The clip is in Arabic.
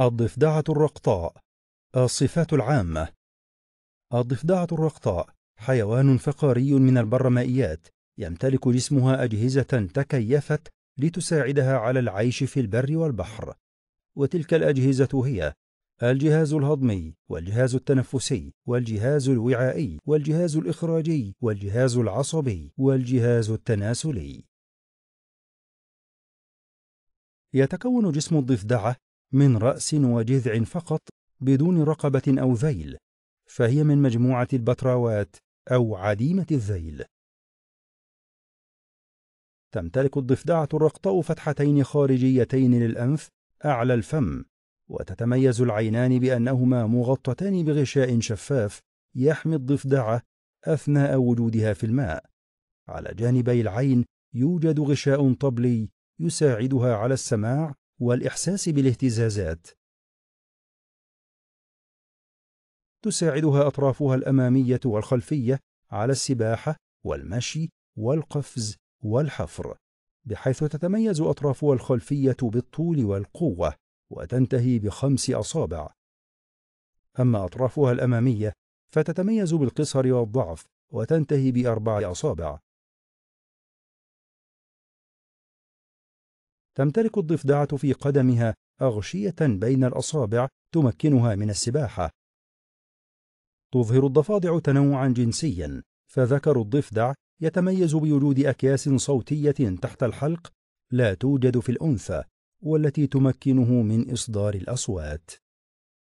الضفدعة الرقطاء الصفات العامة الضفدعة الرقطاء حيوان فقاري من البرمائيات يمتلك جسمها أجهزة تكيفت لتساعدها على العيش في البر والبحر وتلك الأجهزة هي الجهاز الهضمي والجهاز التنفسي والجهاز الوعائي والجهاز الإخراجي والجهاز العصبي والجهاز التناسلي يتكون جسم الضفدعة من رأس وجذع فقط بدون رقبة أو ذيل فهي من مجموعة البتراوات أو عديمة الذيل تمتلك الضفدعة الرقطاء فتحتين خارجيتين للأنف أعلى الفم وتتميز العينان بأنهما مغطتان بغشاء شفاف يحمي الضفدعة أثناء وجودها في الماء على جانبي العين يوجد غشاء طبلي يساعدها على السماع والإحساس بالاهتزازات تساعدها أطرافها الأمامية والخلفية على السباحة والمشي والقفز والحفر بحيث تتميز أطرافها الخلفية بالطول والقوة وتنتهي بخمس أصابع أما أطرافها الأمامية فتتميز بالقصر والضعف وتنتهي بأربع أصابع تمتلك الضفدعة في قدمها أغشية بين الأصابع تمكنها من السباحة. تظهر الضفادع تنوعا جنسيا، فذكر الضفدع يتميز بوجود أكياس صوتية تحت الحلق لا توجد في الأنثى، والتي تمكنه من إصدار الأصوات.